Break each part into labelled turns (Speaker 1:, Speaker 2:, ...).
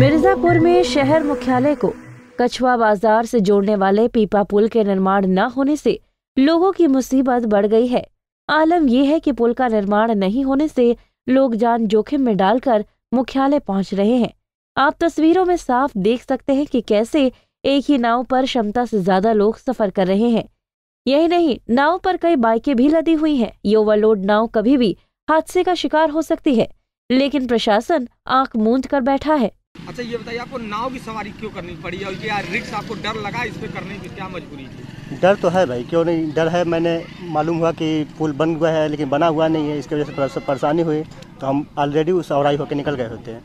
Speaker 1: मिर्जापुर में शहर मुख्यालय को कछुआ बाजार से जोड़ने वाले पीपा पुल के निर्माण न होने से लोगों की मुसीबत बढ़ गई है आलम यह है कि पुल का निर्माण नहीं होने से लोग जान जोखिम में डालकर मुख्यालय पहुंच रहे हैं आप तस्वीरों में साफ देख सकते हैं कि कैसे एक ही नाव पर क्षमता से ज्यादा लोग सफर कर रहे हैं यही नहीं नाव पर कई बाइकें भी लदी हुई हैं ये ओवरलोड नाव कभी भी हादसे का शिकार हो सकती है लेकिन प्रशासन आंख मूंद कर बैठा है
Speaker 2: अच्छा ये बताइए आपको नाव की सवारी क्यों करनी पड़ी और ये रिक्स आपको डर लगा इस पर करने की क्या मजबूरी थी
Speaker 3: डर तो है भाई क्यों नहीं डर है मैंने मालूम हुआ कि पुल बन हुआ है लेकिन बना हुआ नहीं है इसकी वजह से परेशानी हुई तो हम ऑलरेडी उस औराई होकर निकल गए होते हैं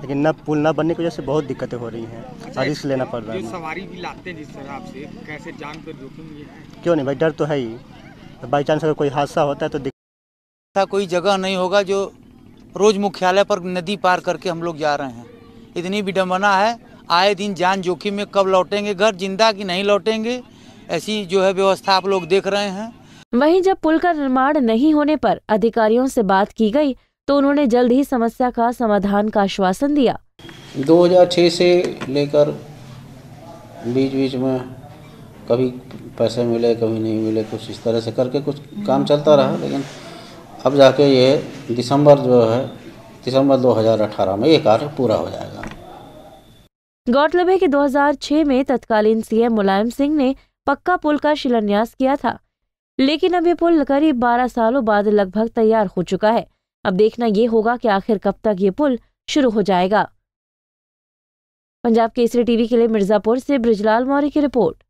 Speaker 3: लेकिन न पुल न बनने की वजह से बहुत दिक्कतें हो रही हैं अच्छा, और रिस्क लेना पड़ रहा है
Speaker 2: सवारी भी लाते हैं जिस तरह आपसे कैसे जान पर जोखिम
Speaker 3: क्यों नहीं भाई डर तो है ही बाई चांस अगर कोई हादसा होता है तो
Speaker 2: दिक्कत कोई जगह नहीं होगा जो रोज़ मुख्यालय पर नदी पार करके हम लोग जा रहे हैं इतनी विडम्बना है आए दिन जान जोखिम में कब लौटेंगे घर जिंदा की नहीं लौटेंगे ऐसी जो है व्यवस्था आप लोग देख रहे हैं
Speaker 1: वहीं जब पुल का निर्माण नहीं होने पर अधिकारियों से बात की गई तो उन्होंने जल्द ही समस्या का समाधान का आश्वासन दिया
Speaker 4: 2006 से लेकर बीच बीच में कभी पैसे मिले कभी नहीं मिले कुछ इस तरह से करके कुछ काम चलता रहा लेकिन अब जाके ये दिसंबर जो है दिसंबर 2018 में ये कार्य पूरा हो
Speaker 3: जाएगा
Speaker 1: गौरतलब है कि 2006 में तत्कालीन सीएम मुलायम सिंह ने पक्का पुल का शिलान्यास किया था लेकिन अब ये पुल करीब 12 सालों बाद लगभग तैयार हो चुका है अब देखना ये होगा कि आखिर कब तक ये पुल शुरू हो जाएगा पंजाब केसरी टीवी के लिए मिर्जापुर से ब्रिजलाल मौर्य की रिपोर्ट